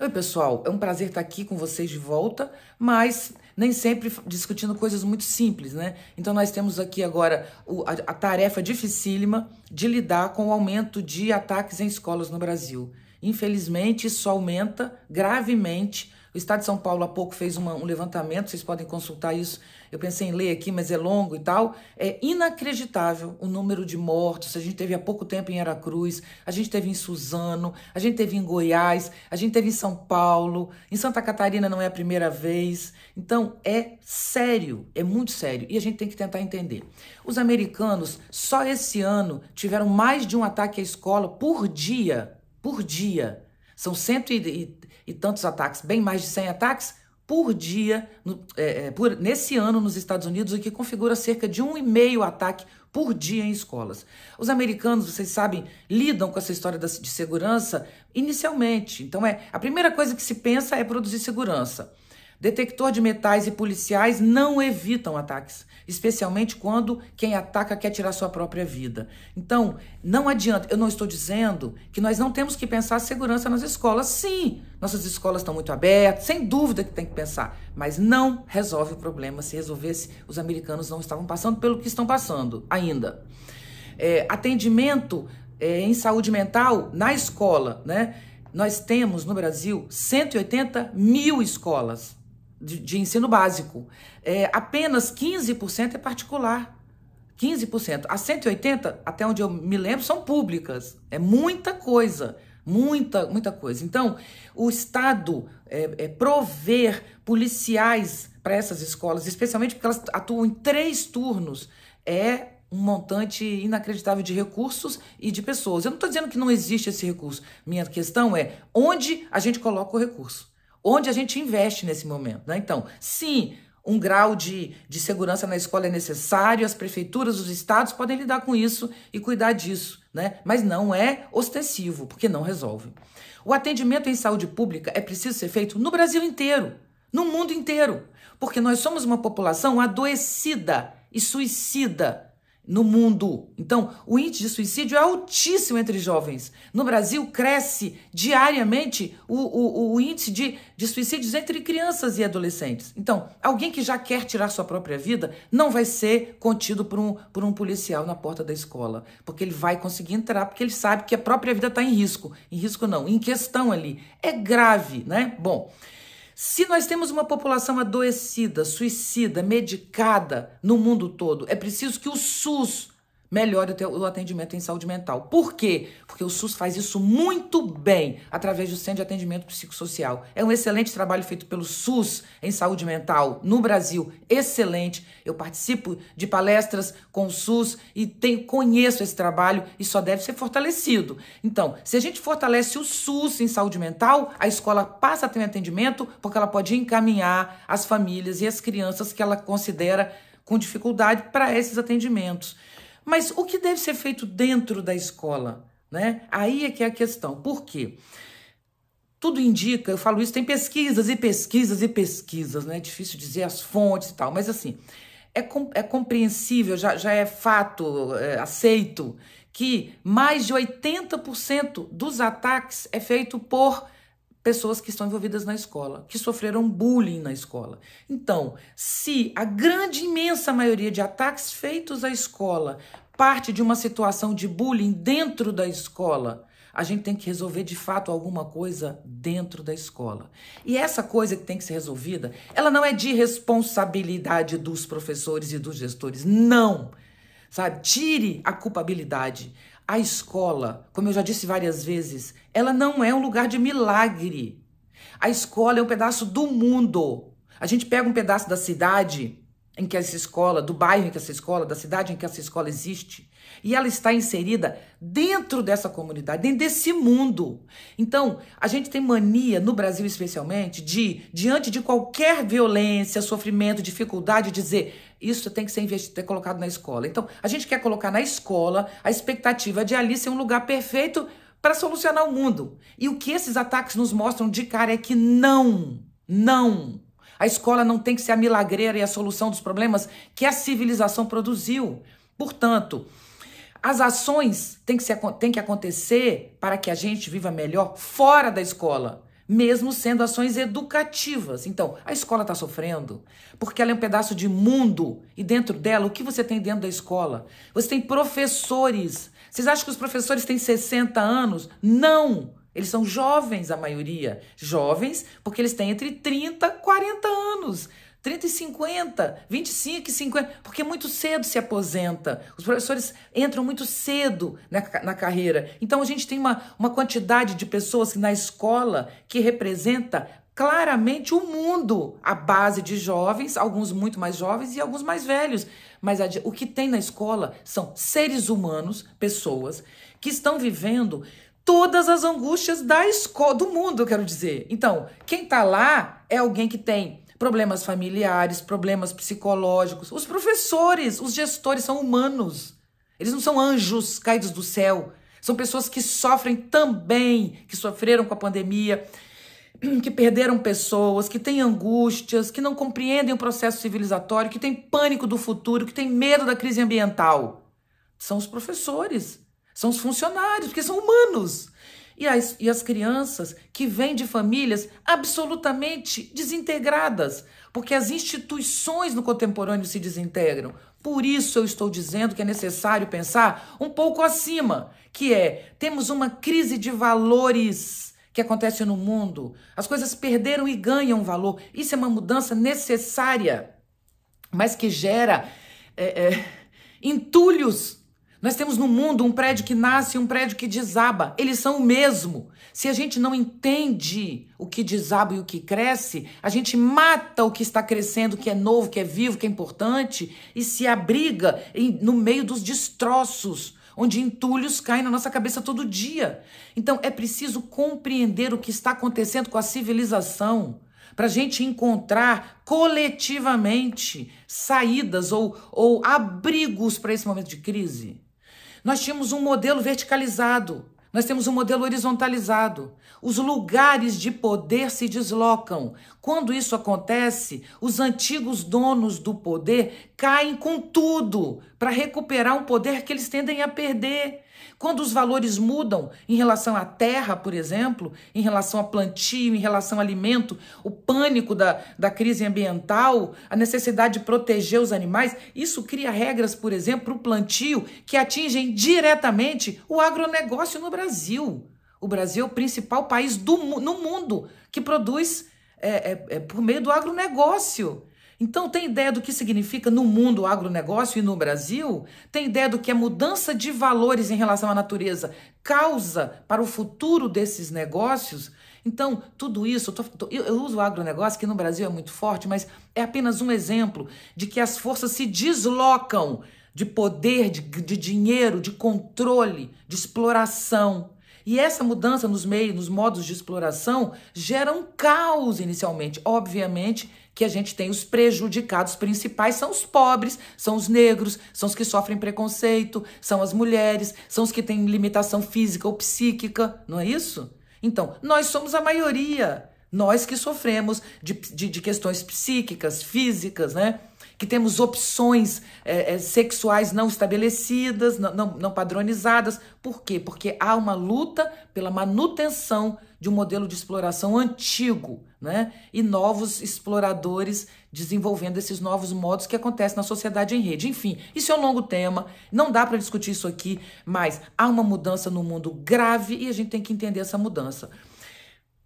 Oi, pessoal, é um prazer estar aqui com vocês de volta, mas nem sempre discutindo coisas muito simples, né? Então, nós temos aqui agora a tarefa dificílima de lidar com o aumento de ataques em escolas no Brasil. Infelizmente, isso aumenta gravemente o Estado de São Paulo há pouco fez uma, um levantamento, vocês podem consultar isso. Eu pensei em ler aqui, mas é longo e tal. É inacreditável o número de mortos. A gente teve há pouco tempo em Aracruz, a gente teve em Suzano, a gente teve em Goiás, a gente teve em São Paulo, em Santa Catarina não é a primeira vez. Então é sério, é muito sério e a gente tem que tentar entender. Os americanos só esse ano tiveram mais de um ataque à escola por dia, por dia. São cento e e tantos ataques, bem mais de 100 ataques por dia no, é, é, por, nesse ano nos Estados Unidos, o que configura cerca de um e meio ataque por dia em escolas. Os americanos, vocês sabem, lidam com essa história da, de segurança inicialmente. Então, é a primeira coisa que se pensa é produzir segurança. Detector de metais e policiais não evitam ataques, especialmente quando quem ataca quer tirar sua própria vida. Então, não adianta, eu não estou dizendo que nós não temos que pensar segurança nas escolas. Sim, nossas escolas estão muito abertas, sem dúvida que tem que pensar, mas não resolve o problema. Se resolvesse, os americanos não estavam passando pelo que estão passando ainda. É, atendimento é, em saúde mental na escola, né? Nós temos no Brasil 180 mil escolas de, de ensino básico. É, apenas 15% é particular. 15%. As 180, até onde eu me lembro, são públicas. É muita coisa. Muita, muita coisa. Então, o Estado é, é prover policiais para essas escolas, especialmente porque elas atuam em três turnos, é um montante inacreditável de recursos e de pessoas. Eu não estou dizendo que não existe esse recurso. Minha questão é onde a gente coloca o recurso onde a gente investe nesse momento. Né? Então, sim, um grau de, de segurança na escola é necessário, as prefeituras, os estados podem lidar com isso e cuidar disso, né? Mas não é ostensivo, porque não resolve. O atendimento em saúde pública é preciso ser feito no Brasil inteiro, no mundo inteiro, porque nós somos uma população adoecida e suicida no mundo. Então, o índice de suicídio é altíssimo entre jovens. No Brasil, cresce diariamente o, o, o índice de, de suicídios entre crianças e adolescentes. Então, alguém que já quer tirar sua própria vida não vai ser contido por um, por um policial na porta da escola, porque ele vai conseguir entrar, porque ele sabe que a própria vida está em risco. Em risco não, em questão ali. É grave, né? Bom. Se nós temos uma população adoecida, suicida, medicada no mundo todo, é preciso que o SUS melhore o atendimento em saúde mental. Por quê? Porque o SUS faz isso muito bem através do Centro de Atendimento Psicossocial. É um excelente trabalho feito pelo SUS em saúde mental no Brasil. Excelente. Eu participo de palestras com o SUS e conheço esse trabalho e só deve ser fortalecido. Então, se a gente fortalece o SUS em saúde mental, a escola passa a ter um atendimento porque ela pode encaminhar as famílias e as crianças que ela considera com dificuldade para esses atendimentos. Mas o que deve ser feito dentro da escola? Né? Aí é que é a questão. Por quê? Tudo indica, eu falo isso, tem pesquisas e pesquisas e pesquisas, né? É difícil dizer as fontes e tal, mas assim, é, com, é compreensível, já, já é fato, é, aceito, que mais de 80% dos ataques é feito por pessoas que estão envolvidas na escola, que sofreram bullying na escola. Então, se a grande imensa maioria de ataques feitos à escola parte de uma situação de bullying dentro da escola, a gente tem que resolver de fato alguma coisa dentro da escola. E essa coisa que tem que ser resolvida, ela não é de responsabilidade dos professores e dos gestores, não. Sabe? Tire a culpabilidade a escola, como eu já disse várias vezes, ela não é um lugar de milagre. A escola é um pedaço do mundo. A gente pega um pedaço da cidade em que essa escola, do bairro em que essa escola, da cidade em que essa escola existe, e ela está inserida dentro dessa comunidade, dentro desse mundo. Então, a gente tem mania, no Brasil especialmente, de, diante de qualquer violência, sofrimento, dificuldade, dizer isso tem que ser investido, ter colocado na escola. Então, a gente quer colocar na escola a expectativa de ali ser um lugar perfeito para solucionar o mundo. E o que esses ataques nos mostram de cara é que não, não. A escola não tem que ser a milagreira e a solução dos problemas que a civilização produziu. Portanto, as ações têm que, ser, têm que acontecer para que a gente viva melhor fora da escola mesmo sendo ações educativas. Então, a escola está sofrendo porque ela é um pedaço de mundo e dentro dela, o que você tem dentro da escola? Você tem professores. Vocês acham que os professores têm 60 anos? Não! Eles são jovens, a maioria. Jovens, porque eles têm entre 30 e 40 anos. 30 e 50, 25 e 50, porque muito cedo se aposenta. Os professores entram muito cedo na, na carreira. Então a gente tem uma, uma quantidade de pessoas na escola que representa claramente o mundo, a base de jovens, alguns muito mais jovens e alguns mais velhos. Mas o que tem na escola são seres humanos, pessoas, que estão vivendo todas as angústias da escola, do mundo, eu quero dizer. Então, quem está lá é alguém que tem problemas familiares, problemas psicológicos. Os professores, os gestores são humanos. Eles não são anjos caídos do céu. São pessoas que sofrem também, que sofreram com a pandemia, que perderam pessoas, que têm angústias, que não compreendem o processo civilizatório, que têm pânico do futuro, que têm medo da crise ambiental. São os professores, são os funcionários, porque são humanos. E as, e as crianças que vêm de famílias absolutamente desintegradas, porque as instituições no contemporâneo se desintegram. Por isso eu estou dizendo que é necessário pensar um pouco acima, que é temos uma crise de valores que acontece no mundo. As coisas perderam e ganham valor. Isso é uma mudança necessária, mas que gera é, é, entulhos nós temos no mundo um prédio que nasce e um prédio que desaba. Eles são o mesmo. Se a gente não entende o que desaba e o que cresce, a gente mata o que está crescendo, que é novo, que é vivo, que é importante, e se abriga em, no meio dos destroços onde entulhos caem na nossa cabeça todo dia. Então é preciso compreender o que está acontecendo com a civilização para a gente encontrar coletivamente saídas ou, ou abrigos para esse momento de crise. Nós tínhamos um modelo verticalizado, nós temos um modelo horizontalizado. Os lugares de poder se deslocam. Quando isso acontece, os antigos donos do poder caem com tudo para recuperar um poder que eles tendem a perder. Quando os valores mudam em relação à terra, por exemplo, em relação a plantio, em relação a alimento, o pânico da, da crise ambiental, a necessidade de proteger os animais, isso cria regras, por exemplo, para o plantio que atingem diretamente o agronegócio no Brasil. O Brasil é o principal país do, no mundo que produz é, é, é, por meio do agronegócio. Então, tem ideia do que significa no mundo o agronegócio e no Brasil? Tem ideia do que a mudança de valores em relação à natureza causa para o futuro desses negócios? Então, tudo isso, eu, tô, eu, eu uso o agronegócio, que no Brasil é muito forte, mas é apenas um exemplo de que as forças se deslocam de poder, de, de dinheiro, de controle, de exploração. E essa mudança nos meios, nos modos de exploração, gera um caos inicialmente. Obviamente que a gente tem os prejudicados principais são os pobres, são os negros, são os que sofrem preconceito, são as mulheres, são os que têm limitação física ou psíquica, não é isso? Então, nós somos a maioria. Nós que sofremos de, de, de questões psíquicas, físicas, né? que temos opções é, é, sexuais não estabelecidas, não, não, não padronizadas. Por quê? Porque há uma luta pela manutenção de um modelo de exploração antigo, né? E novos exploradores desenvolvendo esses novos modos que acontecem na sociedade em rede. Enfim, isso é um longo tema, não dá para discutir isso aqui, mas há uma mudança no mundo grave e a gente tem que entender essa mudança.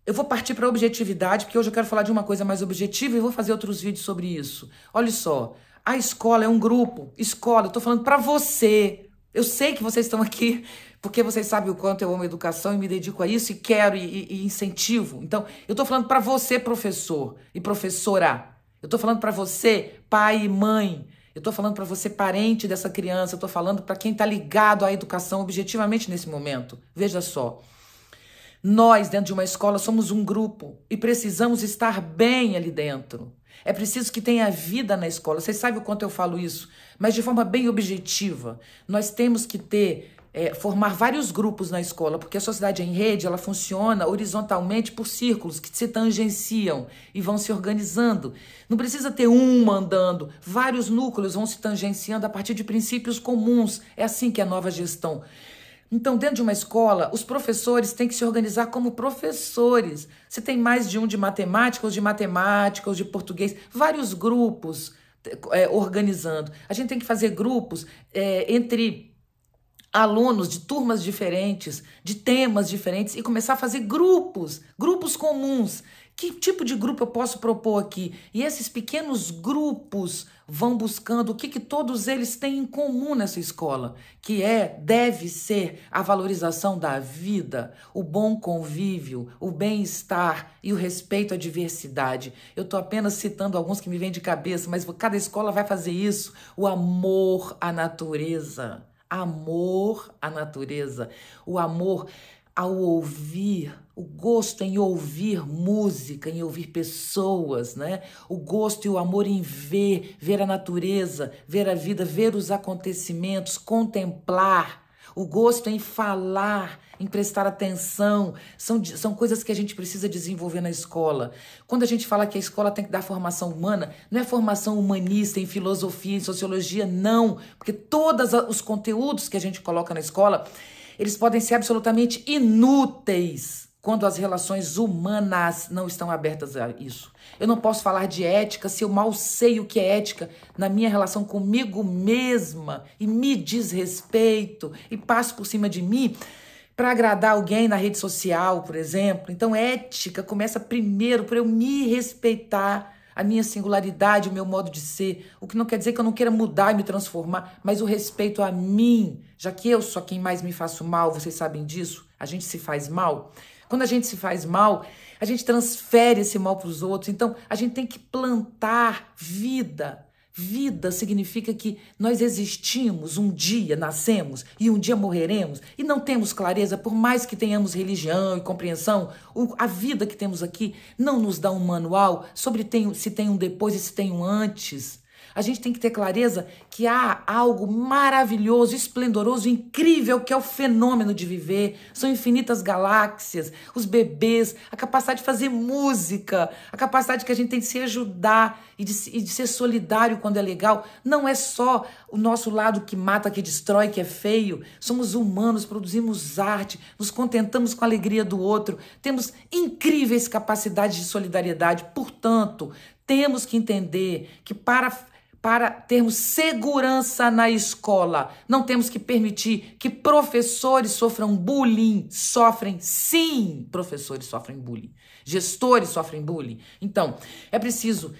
Eu vou partir para objetividade, porque hoje eu quero falar de uma coisa mais objetiva e vou fazer outros vídeos sobre isso. Olha só, a escola é um grupo. Escola, eu estou falando para você. Eu sei que vocês estão aqui porque vocês sabem o quanto eu amo educação e me dedico a isso e quero e, e, e incentivo. Então, eu estou falando para você, professor e professora. Eu estou falando para você, pai e mãe. Eu estou falando para você, parente dessa criança. Eu estou falando para quem está ligado à educação objetivamente nesse momento. Veja só. Nós, dentro de uma escola, somos um grupo e precisamos estar bem ali dentro. É preciso que tenha vida na escola. Vocês sabem o quanto eu falo isso, mas de forma bem objetiva. Nós temos que ter, é, formar vários grupos na escola, porque a sociedade em rede ela funciona horizontalmente por círculos que se tangenciam e vão se organizando. Não precisa ter um mandando, vários núcleos vão se tangenciando a partir de princípios comuns. É assim que é a nova gestão então, dentro de uma escola, os professores têm que se organizar como professores. Você tem mais de um de matemática, ou de matemática, ou de português, vários grupos é, organizando. A gente tem que fazer grupos é, entre alunos de turmas diferentes, de temas diferentes e começar a fazer grupos, grupos comuns que tipo de grupo eu posso propor aqui? E esses pequenos grupos vão buscando o que, que todos eles têm em comum nessa escola, que é, deve ser a valorização da vida, o bom convívio, o bem-estar e o respeito à diversidade. Eu estou apenas citando alguns que me vêm de cabeça, mas cada escola vai fazer isso. O amor à natureza. Amor à natureza. O amor ao ouvir o gosto em ouvir música, em ouvir pessoas, né? O gosto e o amor em ver, ver a natureza, ver a vida, ver os acontecimentos, contemplar. O gosto em falar, em prestar atenção, são, são coisas que a gente precisa desenvolver na escola. Quando a gente fala que a escola tem que dar formação humana, não é formação humanista em filosofia, em sociologia, não. Porque todos os conteúdos que a gente coloca na escola, eles podem ser absolutamente inúteis quando as relações humanas não estão abertas a isso. Eu não posso falar de ética se eu mal sei o que é ética na minha relação comigo mesma e me desrespeito e passo por cima de mim para agradar alguém na rede social, por exemplo. Então, ética começa primeiro por eu me respeitar, a minha singularidade, o meu modo de ser. O que não quer dizer que eu não queira mudar e me transformar, mas o respeito a mim, já que eu sou quem mais me faço mal, vocês sabem disso, a gente se faz mal. Quando a gente se faz mal, a gente transfere esse mal para os outros. Então, a gente tem que plantar vida. Vida significa que nós existimos, um dia nascemos e um dia morreremos e não temos clareza, por mais que tenhamos religião e compreensão, a vida que temos aqui não nos dá um manual sobre se tem um depois e se tem um antes. A gente tem que ter clareza que há algo maravilhoso, esplendoroso, incrível que é o fenômeno de viver. São infinitas galáxias, os bebês, a capacidade de fazer música, a capacidade que a gente tem de se ajudar e de, e de ser solidário quando é legal. Não é só o nosso lado que mata, que destrói, que é feio. Somos humanos, produzimos arte, nos contentamos com a alegria do outro, temos incríveis capacidades de solidariedade. Portanto, temos que entender que para para termos segurança na escola. Não temos que permitir que professores sofram bullying. Sofrem, sim, professores sofrem bullying. Gestores sofrem bullying. Então, é preciso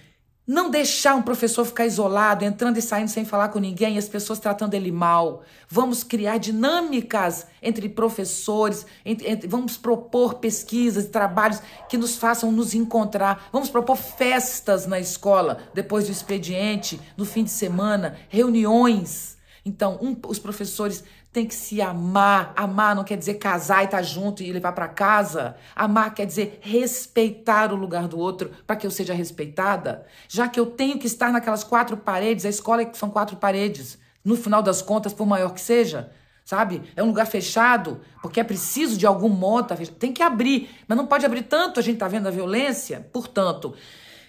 não deixar um professor ficar isolado, entrando e saindo sem falar com ninguém, e as pessoas tratando ele mal. Vamos criar dinâmicas entre professores, entre, entre, vamos propor pesquisas e trabalhos que nos façam nos encontrar. Vamos propor festas na escola, depois do expediente, no fim de semana, reuniões. Então, um, os professores tem que se amar. Amar não quer dizer casar e estar tá junto e levar para casa. Amar quer dizer respeitar o lugar do outro para que eu seja respeitada. Já que eu tenho que estar naquelas quatro paredes, a escola é são quatro paredes. No final das contas, por maior que seja, sabe? É um lugar fechado, porque é preciso de algum modo, tá tem que abrir, mas não pode abrir tanto, a gente tá vendo a violência. Portanto,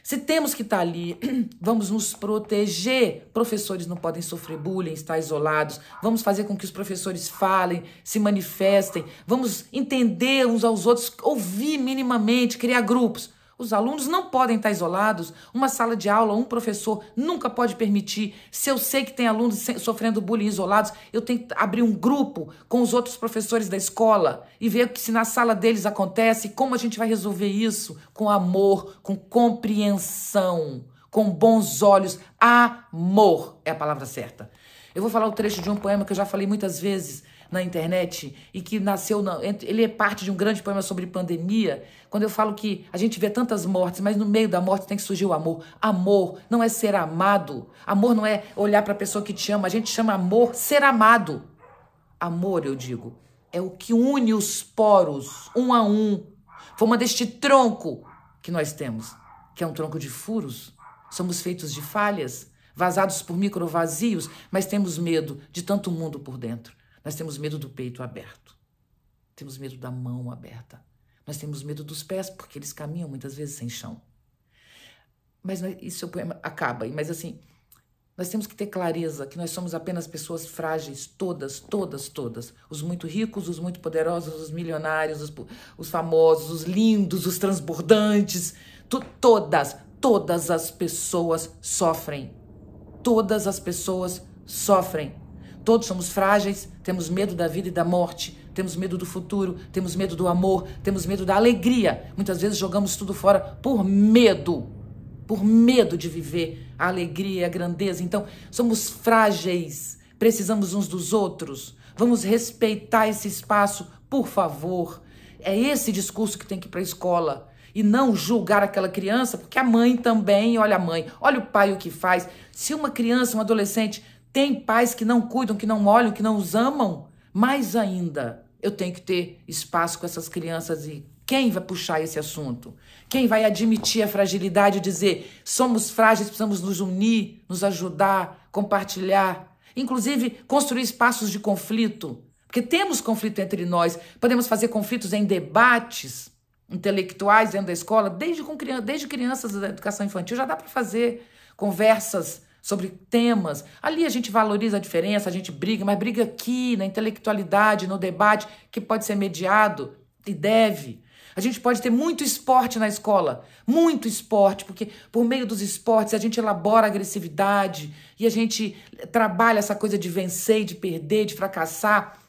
se temos que estar tá ali, vamos nos proteger. Professores não podem sofrer bullying, estar isolados. Vamos fazer com que os professores falem, se manifestem. Vamos entender uns aos outros, ouvir minimamente, criar grupos. Os alunos não podem estar isolados. Uma sala de aula, um professor nunca pode permitir. Se eu sei que tem alunos sofrendo bullying isolados, eu tenho que abrir um grupo com os outros professores da escola e ver se na sala deles acontece, como a gente vai resolver isso com amor, com compreensão, com bons olhos. Amor é a palavra certa. Eu vou falar o um trecho de um poema que eu já falei muitas vezes na internet e que nasceu. Na, ele é parte de um grande poema sobre pandemia. Quando eu falo que a gente vê tantas mortes, mas no meio da morte tem que surgir o amor. Amor não é ser amado. Amor não é olhar para a pessoa que te ama. A gente chama amor ser amado. Amor, eu digo, é o que une os poros um a um. Forma deste tronco que nós temos, que é um tronco de furos. Somos feitos de falhas, vazados por microvazios, mas temos medo de tanto mundo por dentro. Nós temos medo do peito aberto, temos medo da mão aberta, nós temos medo dos pés, porque eles caminham muitas vezes sem chão. Mas isso é o poema acaba, mas assim, nós temos que ter clareza que nós somos apenas pessoas frágeis, todas, todas, todas. Os muito ricos, os muito poderosos, os milionários, os, os famosos, os lindos, os transbordantes. Tu, todas, todas as pessoas sofrem. Todas as pessoas sofrem. Todos somos frágeis, temos medo da vida e da morte, temos medo do futuro, temos medo do amor, temos medo da alegria. Muitas vezes jogamos tudo fora por medo, por medo de viver a alegria, a grandeza. Então, somos frágeis, precisamos uns dos outros. Vamos respeitar esse espaço, por favor. É esse discurso que tem que ir para a escola. E não julgar aquela criança, porque a mãe também, olha a mãe, olha o pai o que faz. Se uma criança, um adolescente, tem pais que não cuidam, que não olham, que não os amam. Mais ainda, eu tenho que ter espaço com essas crianças e quem vai puxar esse assunto? Quem vai admitir a fragilidade e dizer somos frágeis, precisamos nos unir, nos ajudar, compartilhar, inclusive construir espaços de conflito? Porque temos conflito entre nós, podemos fazer conflitos em debates intelectuais dentro da escola, desde, com criança, desde crianças da educação infantil já dá para fazer conversas sobre temas. Ali a gente valoriza a diferença, a gente briga, mas briga aqui, na intelectualidade, no debate, que pode ser mediado e deve. A gente pode ter muito esporte na escola, muito esporte, porque por meio dos esportes a gente elabora agressividade e a gente trabalha essa coisa de vencer, de perder, de fracassar.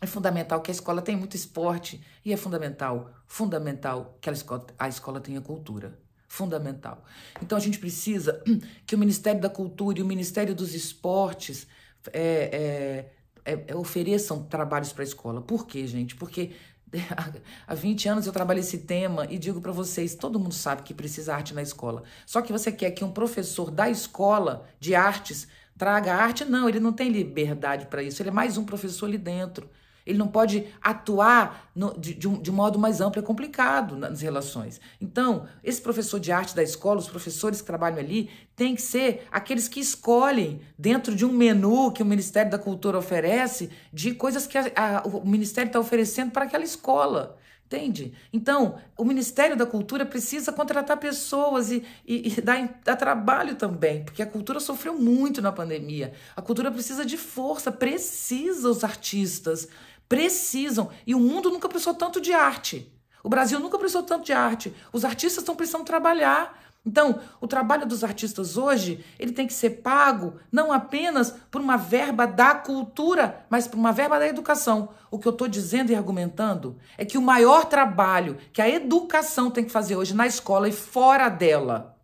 É fundamental que a escola tenha muito esporte e é fundamental, fundamental que a escola, a escola tenha cultura fundamental. Então a gente precisa que o Ministério da Cultura e o Ministério dos Esportes é, é, é, é ofereçam trabalhos para a escola. Por quê, gente? Porque há 20 anos eu trabalho esse tema e digo para vocês, todo mundo sabe que precisa arte na escola. Só que você quer que um professor da escola de artes traga arte? Não, ele não tem liberdade para isso. Ele é mais um professor ali dentro. Ele não pode atuar no, de, de, um, de um modo mais amplo, é complicado nas relações. Então, esse professor de arte da escola, os professores que trabalham ali, tem que ser aqueles que escolhem, dentro de um menu que o Ministério da Cultura oferece, de coisas que a, a, o Ministério está oferecendo para aquela escola. Entende? Então, o Ministério da Cultura precisa contratar pessoas e, e, e dar, dar, trabalho também, porque a cultura sofreu muito na pandemia. A cultura precisa de força, precisa os artistas, precisam. E o mundo nunca precisou tanto de arte. O Brasil nunca precisou tanto de arte. Os artistas estão precisando trabalhar. Então, o trabalho dos artistas hoje, ele tem que ser pago não apenas por uma verba da cultura, mas por uma verba da educação. O que eu estou dizendo e argumentando é que o maior trabalho que a educação tem que fazer hoje na escola e fora dela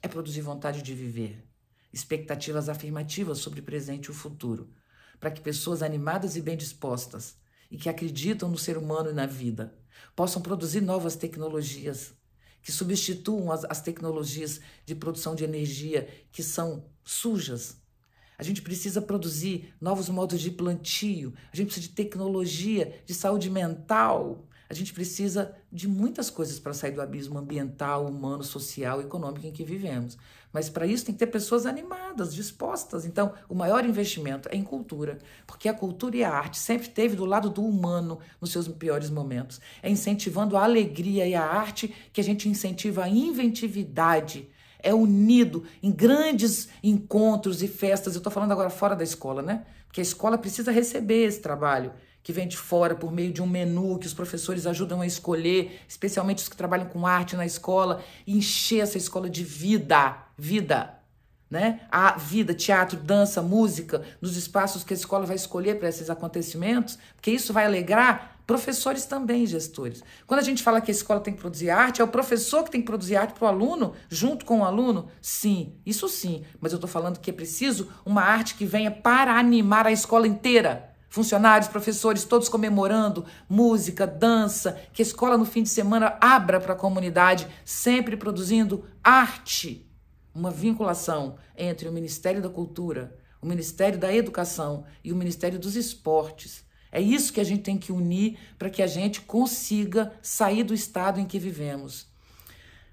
é produzir vontade de viver, expectativas afirmativas sobre o presente e o futuro para que pessoas animadas e bem dispostas e que acreditam no ser humano e na vida possam produzir novas tecnologias que substituam as, as tecnologias de produção de energia que são sujas. A gente precisa produzir novos modos de plantio, a gente precisa de tecnologia de saúde mental, a gente precisa de muitas coisas para sair do abismo ambiental, humano, social, econômico em que vivemos. Mas para isso tem que ter pessoas animadas, dispostas. Então, o maior investimento é em cultura, porque a cultura e a arte sempre teve do lado do humano nos seus piores momentos. É incentivando a alegria e a arte que a gente incentiva a inventividade é unido em grandes encontros e festas. Eu estou falando agora fora da escola, né? que a escola precisa receber esse trabalho que vem de fora por meio de um menu que os professores ajudam a escolher, especialmente os que trabalham com arte na escola, e encher essa escola de vida, vida, né? A vida, teatro, dança, música, nos espaços que a escola vai escolher para esses acontecimentos, porque isso vai alegrar Professores também, gestores. Quando a gente fala que a escola tem que produzir arte, é o professor que tem que produzir arte para o aluno, junto com o aluno? Sim, isso sim. Mas eu estou falando que é preciso uma arte que venha para animar a escola inteira. Funcionários, professores, todos comemorando, música, dança, que a escola no fim de semana abra para a comunidade, sempre produzindo arte. Uma vinculação entre o Ministério da Cultura, o Ministério da Educação e o Ministério dos Esportes é isso que a gente tem que unir para que a gente consiga sair do estado em que vivemos.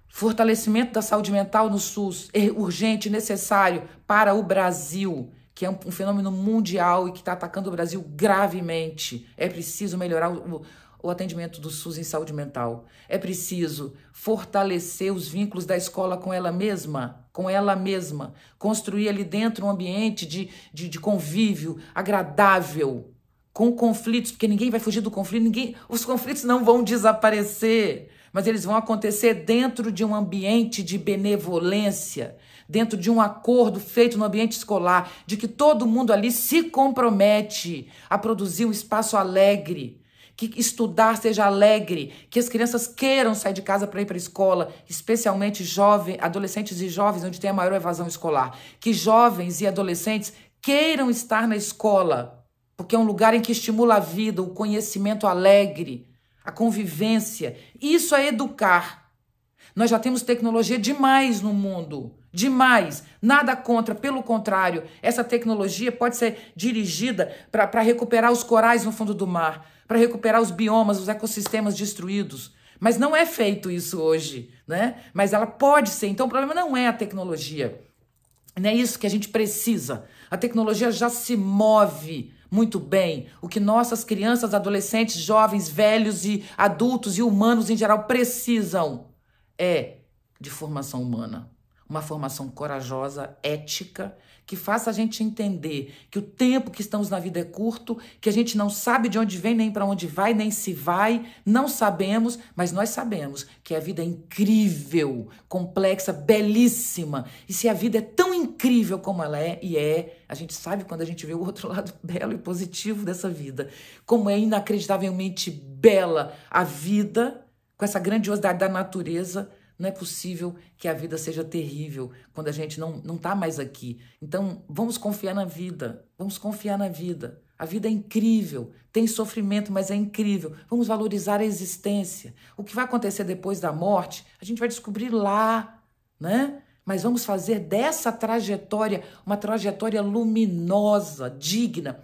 Fortalecimento da saúde mental no SUS é urgente, necessário para o Brasil, que é um, um fenômeno mundial e que está atacando o Brasil gravemente. É preciso melhorar o, o atendimento do SUS em saúde mental. É preciso fortalecer os vínculos da escola com ela mesma, com ela mesma, construir ali dentro um ambiente de, de, de convívio agradável, com conflitos, porque ninguém vai fugir do conflito, ninguém, os conflitos não vão desaparecer, mas eles vão acontecer dentro de um ambiente de benevolência, dentro de um acordo feito no ambiente escolar, de que todo mundo ali se compromete a produzir um espaço alegre, que estudar seja alegre, que as crianças queiram sair de casa para ir para a escola, especialmente jovens, adolescentes e jovens, onde tem a maior evasão escolar, que jovens e adolescentes queiram estar na escola porque é um lugar em que estimula a vida, o conhecimento alegre, a convivência. Isso é educar. Nós já temos tecnologia demais no mundo, demais. Nada contra, pelo contrário, essa tecnologia pode ser dirigida para recuperar os corais no fundo do mar, para recuperar os biomas, os ecossistemas destruídos. Mas não é feito isso hoje, né? Mas ela pode ser. Então o problema não é a tecnologia. Não é isso que a gente precisa. A tecnologia já se move muito bem o que nossas crianças, adolescentes, jovens, velhos e adultos e humanos em geral precisam é de formação humana. Uma formação corajosa, ética, que faça a gente entender que o tempo que estamos na vida é curto, que a gente não sabe de onde vem, nem para onde vai, nem se vai, não sabemos, mas nós sabemos que a vida é incrível, complexa, belíssima. E se a vida é tão incrível como ela é e é. A gente sabe quando a gente vê o outro lado belo e positivo dessa vida, como é inacreditavelmente bela a vida com essa grandiosidade da natureza. Não é possível que a vida seja terrível quando a gente não não está mais aqui. Então vamos confiar na vida, vamos confiar na vida. A vida é incrível, tem sofrimento, mas é incrível. Vamos valorizar a existência. O que vai acontecer depois da morte, a gente vai descobrir lá, né? mas vamos fazer dessa trajetória uma trajetória luminosa, digna.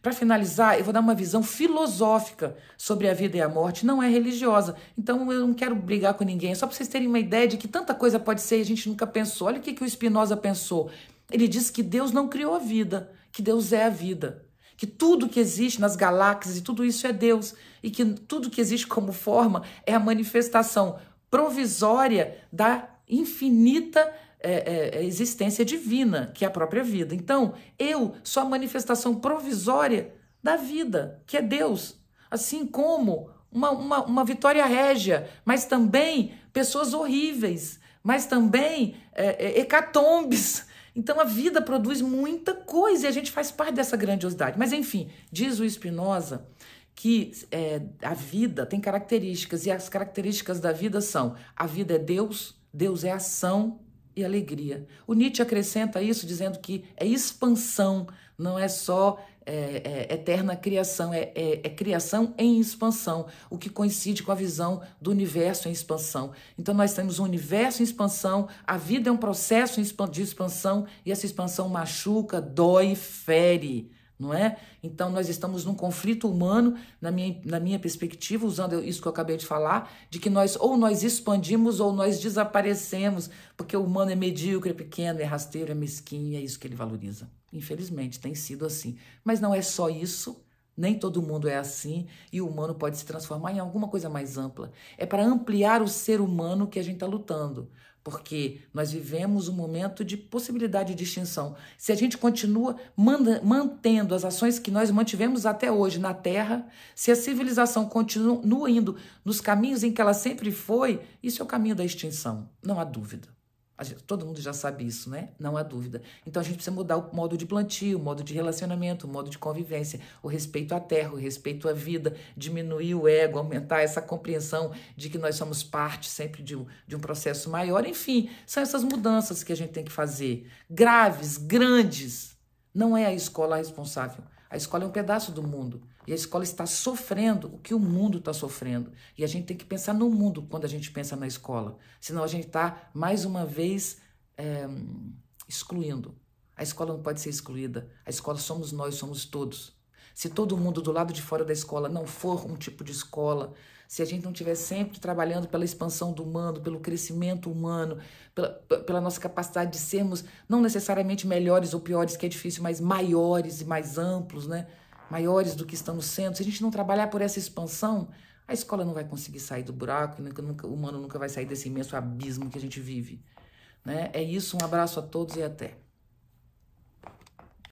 Para finalizar, eu vou dar uma visão filosófica sobre a vida e a morte, não é religiosa. Então eu não quero brigar com ninguém, é só para vocês terem uma ideia de que tanta coisa pode ser e a gente nunca pensou. Olha o que, que o Spinoza pensou. Ele disse que Deus não criou a vida, que Deus é a vida. Que tudo que existe nas galáxias e tudo isso é Deus. E que tudo que existe como forma é a manifestação provisória da infinita é, é, é, existência divina, que é a própria vida. Então, eu sou a manifestação provisória da vida, que é Deus. Assim como uma, uma, uma vitória régia, mas também pessoas horríveis, mas também é, é, hecatombes. Então a vida produz muita coisa e a gente faz parte dessa grandiosidade. Mas enfim, diz o Spinoza que é, a vida tem características e as características da vida são: a vida é Deus, Deus é ação e alegria. O Nietzsche acrescenta isso dizendo que é expansão, não é só é, é, eterna criação, é, é, é, criação em expansão, o que coincide com a visão do universo em expansão. Então nós temos um universo em expansão, a vida é um processo de expansão e essa expansão machuca, dói, fere não é? Então nós estamos num conflito humano, na minha, na minha perspectiva, usando isso que eu acabei de falar, de que nós ou nós expandimos ou nós desaparecemos, porque o humano é medíocre, é pequeno, é rasteiro, é mesquinho, é isso que ele valoriza. Infelizmente, tem sido assim. Mas não é só isso. Nem todo mundo é assim e o humano pode se transformar em alguma coisa mais ampla. É para ampliar o ser humano que a gente está lutando porque nós vivemos um momento de possibilidade de extinção. Se a gente continua mantendo as ações que nós mantivemos até hoje na Terra, se a civilização continua indo nos caminhos em que ela sempre foi, isso é o caminho da extinção, não há dúvida. Gente, todo mundo já sabe isso, né? Não há dúvida. Então a gente precisa mudar o modo de plantio, o modo de relacionamento, o modo de convivência, o respeito à terra, o respeito à vida, diminuir o ego, aumentar essa compreensão de que nós somos parte sempre de um, de um processo maior. Enfim, são essas mudanças que a gente tem que fazer. Graves, grandes. Não é a escola responsável. A escola é um pedaço do mundo. E a escola está sofrendo o que o mundo está sofrendo. E a gente tem que pensar no mundo quando a gente pensa na escola. Senão a gente está, mais uma vez, é, excluindo. A escola não pode ser excluída. A escola somos nós, somos todos. Se todo mundo do lado de fora da escola não for um tipo de escola, se a gente não estiver sempre trabalhando pela expansão do humano, pelo crescimento humano, pela, pela nossa capacidade de sermos não necessariamente melhores ou piores, que é difícil, mas maiores e mais amplos, né? maiores do que estamos sendo, se a gente não trabalhar por essa expansão, a escola não vai conseguir sair do buraco e nunca, nunca, o humano nunca vai sair desse imenso abismo que a gente vive. Né? É isso, um abraço a todos e até.